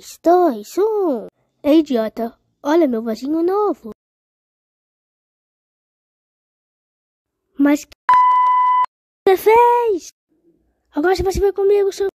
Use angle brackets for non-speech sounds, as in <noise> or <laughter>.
3, 2, 1. Ei, idiota, olha meu vasinho novo. Mas que <laughs> você fez? Agora você vai comigo, seu